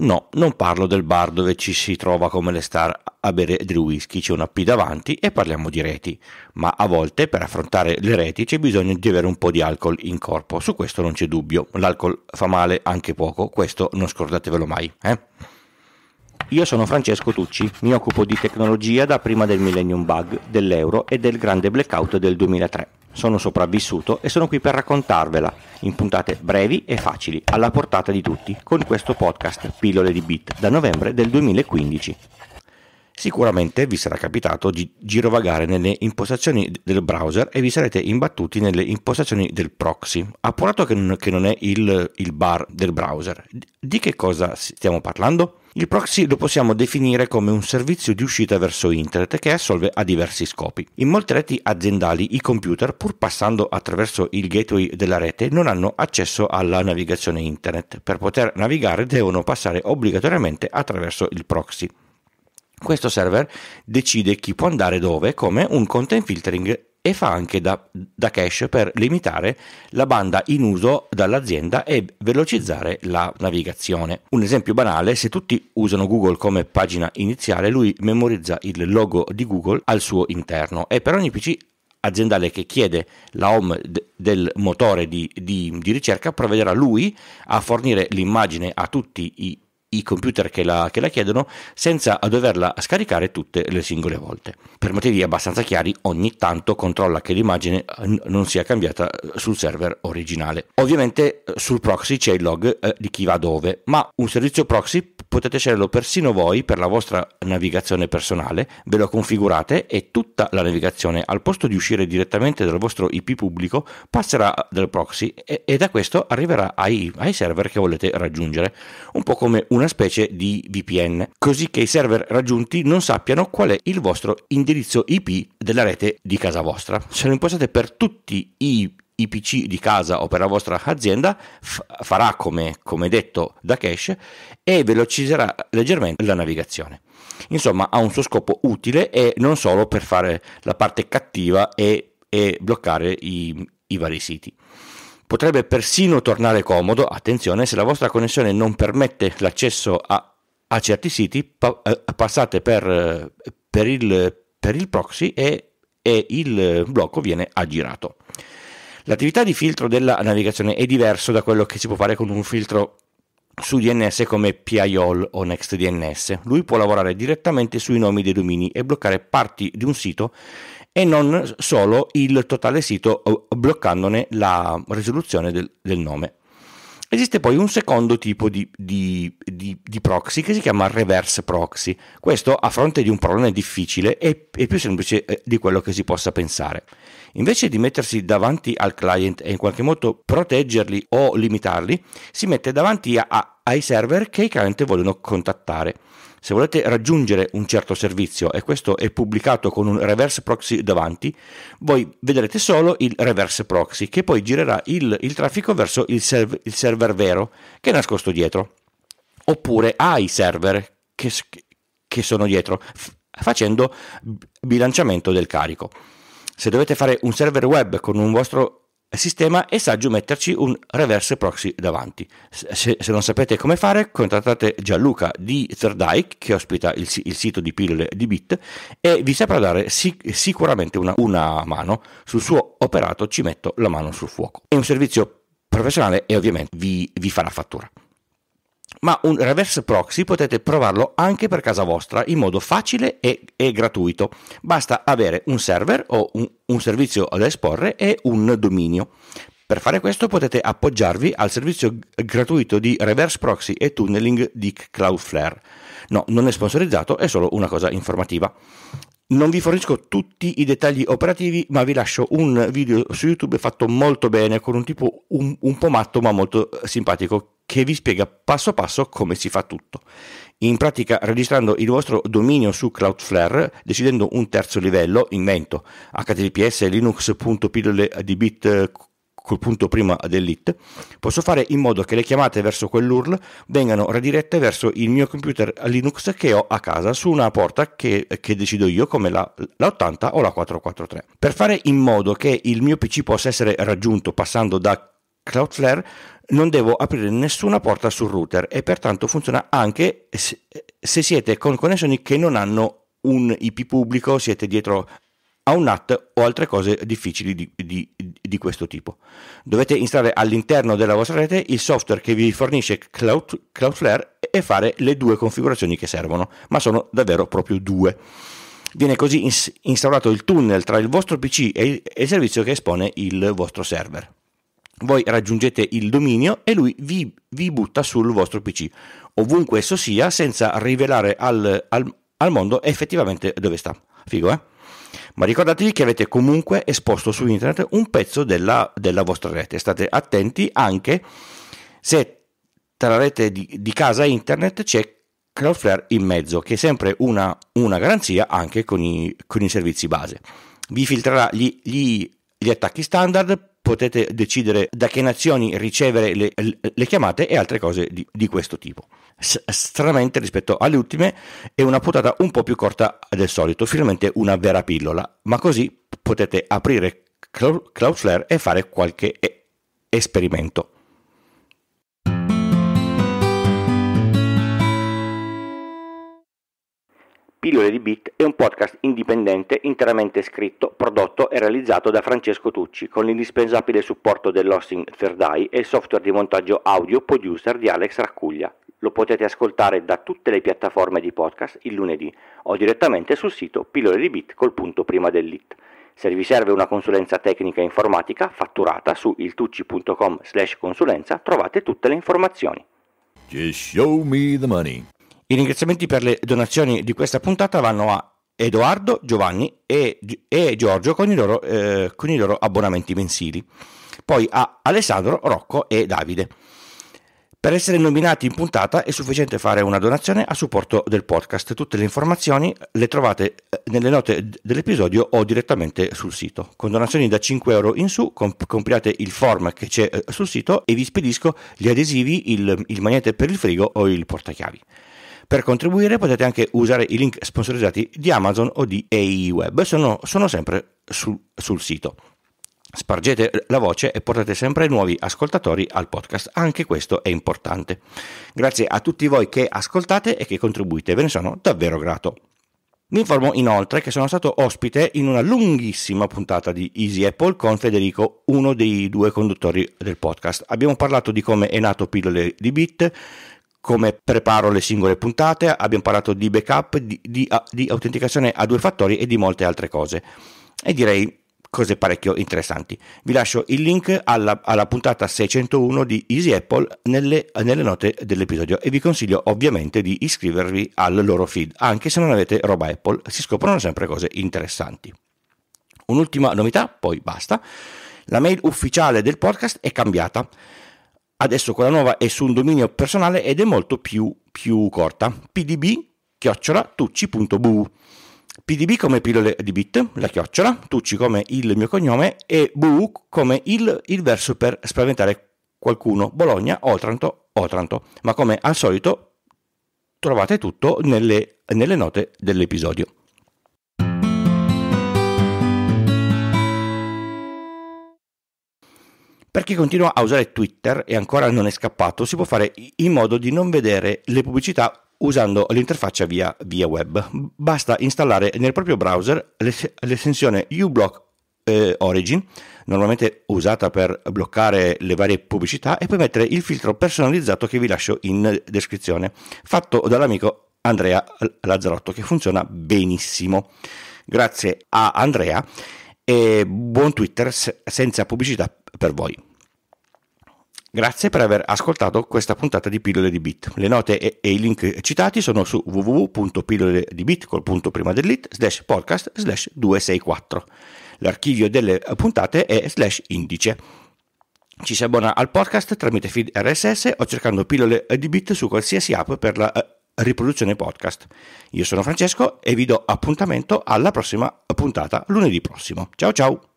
No, non parlo del bar dove ci si trova come le star a bere del whisky, c'è una P davanti e parliamo di reti. Ma a volte per affrontare le reti c'è bisogno di avere un po' di alcol in corpo, su questo non c'è dubbio. L'alcol fa male anche poco, questo non scordatevelo mai. Eh? Io sono Francesco Tucci, mi occupo di tecnologia da prima del Millennium Bug, dell'euro e del grande blackout del 2003 sono sopravvissuto e sono qui per raccontarvela in puntate brevi e facili, alla portata di tutti, con questo podcast Pillole di Bit da novembre del 2015. Sicuramente vi sarà capitato di girovagare nelle impostazioni del browser e vi sarete imbattuti nelle impostazioni del proxy, appurato che non, è il, il bar del browser. Di che cosa stiamo parlando? Il proxy lo possiamo definire come un servizio di uscita verso internet che assolve a diversi scopi. In molte reti aziendali i computer, pur passando attraverso il gateway della rete, non hanno accesso alla navigazione internet. Per poter navigare devono passare obbligatoriamente attraverso il proxy. Questo server decide chi può andare dove come un content filtering e fa anche da, da, cache per limitare la banda in uso dall'azienda e velocizzare la navigazione. Un esempio banale, se tutti usano Google come pagina iniziale, lui memorizza il logo di Google al suo interno e per ogni PC aziendale che chiede la home de- del motore di, di, di ricerca provvederà lui a fornire l'immagine a tutti i i computer che la, che la, chiedono senza doverla scaricare tutte le singole volte. Per motivi abbastanza chiari ogni tanto controlla che l'immagine eh, non sia cambiata eh, sul server originale. Ovviamente eh, sul proxy c'è il log di chi va dove, ma un servizio proxy potete sceglierlo persino voi per la vostra navigazione personale, ve lo configurate e tutta la navigazione al posto di uscire direttamente dal vostro IP pubblico passerà dal proxy e, e da questo arriverà ai, ai server che volete raggiungere, un po' come una specie di VPN, così che i server raggiunti non sappiano qual è il vostro indirizzo IP della rete di casa vostra. Se lo impostate per tutti i i PC di casa o per la vostra azienda, f- farà come, come detto da cache e velocizzerà leggermente la navigazione. Insomma, ha un suo scopo utile e non solo per fare la parte cattiva e, e bloccare i, i vari siti. Potrebbe persino tornare comodo, attenzione, se la vostra connessione non permette l'accesso a, a certi siti, pa- eh, passate per, per, il, per, il, proxy e, e il blocco viene aggirato. L'attività di filtro della navigazione è diversa da quello che si può fare con un filtro su DNS come PIOL o NextDNS. Lui può lavorare direttamente sui nomi dei domini e bloccare parti di un sito e non solo il totale sito bloccandone la risoluzione del, del nome. Esiste poi un secondo tipo di, di, di, di, proxy che si chiama reverse proxy. Questo a fronte di un problema difficile e più semplice eh, di quello che si possa pensare. Invece di mettersi davanti al client e in qualche modo proteggerli o limitarli, si mette davanti a, a, ai server che i client vogliono contattare. Se volete raggiungere un certo servizio e questo è pubblicato con un reverse proxy davanti, voi vedrete solo il reverse proxy che poi girerà il, il traffico verso il, serv, il, server vero che è nascosto dietro, oppure ai server che, che sono dietro, facendo bilanciamento del carico. Se dovete fare un server web con un vostro sistema è saggio metterci un reverse proxy davanti. Se, se non sapete come fare, contattate Gianluca di Third che ospita il, il, sito di pillole di Bit, e vi saprà dare sic- sicuramente una, una mano. Sul suo operato ci metto la mano sul fuoco. È un servizio professionale e ovviamente vi, vi farà fattura ma un reverse proxy potete provarlo anche per casa vostra in modo facile e, e gratuito. Basta avere un server o un, un servizio da esporre e un dominio. Per fare questo potete appoggiarvi al servizio gratuito di reverse proxy e tunneling di Cloudflare. No, non è sponsorizzato, è solo una cosa informativa. Non vi fornisco tutti i dettagli operativi, ma vi lascio un video su YouTube fatto molto bene con un tipo un, un po' matto ma molto eh, simpatico che vi spiega passo passo come si fa tutto. In pratica registrando il vostro dominio su Cloudflare, decidendo un terzo livello, invento https linux.pillole di bit eh, col punto prima dell'it, posso fare in modo che le chiamate verso quell'URL vengano redirette verso il mio computer Linux che ho a casa su una porta che, che decido io come la, la, 80 o la 443. Per fare in modo che il mio PC possa essere raggiunto passando da Cloudflare non devo aprire nessuna porta sul router e pertanto funziona anche se siete con connessioni che non hanno un IP pubblico, siete dietro a un NAT o altre cose difficili di, di, di questo tipo. Dovete installare all'interno della vostra rete il software che vi fornisce Cloud, Cloudflare e fare le due configurazioni che servono, ma sono davvero proprio due. Viene così instaurato il tunnel tra il vostro PC e il servizio che espone il vostro server voi raggiungete il dominio e lui vi, vi butta sul vostro PC, ovunque esso sia, senza rivelare al, al, al mondo effettivamente dove sta. Figo, eh? ma ricordatevi che avete comunque esposto su internet un pezzo della, della vostra rete. State attenti anche se tra la rete di, di casa e internet c'è Cloudflare in mezzo, che è sempre una, una garanzia anche con i, con i, servizi base. Vi filtrerà gli, gli, gli attacchi standard potete decidere da che nazioni ricevere le, le chiamate e altre cose di, di questo tipo. S- stranamente rispetto alle ultime è una puntata un po' più corta del solito, finalmente una vera pillola, ma così potete aprire Cloudflare e fare qualche e- esperimento. Pillole di Bit è un podcast indipendente interamente scritto, prodotto e realizzato da Francesco Tucci con l'indispensabile supporto dell'hosting Third Eye e il software di montaggio audio producer di Alex Raccuglia. Lo potete ascoltare da tutte le piattaforme di podcast il lunedì o direttamente sul sito pillole di bit col punto prima dell'it. Se vi serve una consulenza tecnica e informatica fatturata su iltucci.com slash consulenza trovate tutte le informazioni. Just show me the money. I ringraziamenti per le donazioni di questa puntata vanno a Edoardo, Giovanni e, e Giorgio con i, loro, eh, con i loro abbonamenti mensili, poi a Alessandro, Rocco e Davide. Per essere nominati in puntata è sufficiente fare una donazione a supporto del podcast. Tutte le informazioni le trovate eh, nelle note dell'episodio o direttamente sul sito. Con donazioni da 5 euro in su comp- compilate il form che c'è eh, sul sito e vi spedisco gli adesivi, il, il magnete per il frigo o il portachiavi. Per contribuire potete anche usare i link sponsorizzati di Amazon o di AIWeb, sono, sono sempre sul, sul sito. Spargete la voce e portate sempre nuovi ascoltatori al podcast, anche questo è importante. Grazie a tutti voi che ascoltate e che contribuite, ve ne sono davvero grato. Vi informo inoltre che sono stato ospite in una lunghissima puntata di Easy Apple con Federico, uno dei due conduttori del podcast. Abbiamo parlato di come è nato Pillole di Bit, come preparo le singole puntate, abbiamo parlato di backup, di, di, di autenticazione a due fattori e di molte altre cose. E direi cose parecchio interessanti. Vi lascio il link alla, alla puntata 601 di Easy Apple nelle, nelle, note dell'episodio e vi consiglio ovviamente di iscrivervi al loro feed, anche se non avete roba Apple, si scoprono sempre cose interessanti. Un'ultima novità, poi basta. La mail ufficiale del podcast è cambiata adesso quella nuova è su un dominio personale ed è molto più, più corta. pdb chiocciola tucci.bu pdb come pillole di bit, la chiocciola, tucci come il mio cognome e bu come il, il verso per spaventare qualcuno, Bologna, Otranto, Otranto, ma come al solito trovate tutto nelle, nelle note dell'episodio. Per chi continua a usare Twitter e ancora non è scappato, si può fare in modo di non vedere le pubblicità usando l'interfaccia via, via web. Basta installare nel proprio browser l'estensione uBlock eh, Origin, normalmente usata per bloccare le varie pubblicità, e poi mettere il filtro personalizzato che vi lascio in descrizione, fatto dall'amico Andrea Lazzarotto, che funziona benissimo. Grazie a Andrea e buon Twitter senza pubblicità per voi. Grazie per aver ascoltato questa puntata di Pillole di Bit. Le note e, e i link citati sono su www.pilloledibit col punto prima dell'it slash podcast slash 264. L'archivio delle puntate è slash indice. Ci si abbona al podcast tramite feed RSS o cercando pillole di bit su qualsiasi app per la eh, riproduzione podcast. Io sono Francesco e vi do appuntamento alla prossima puntata lunedì prossimo. Ciao ciao!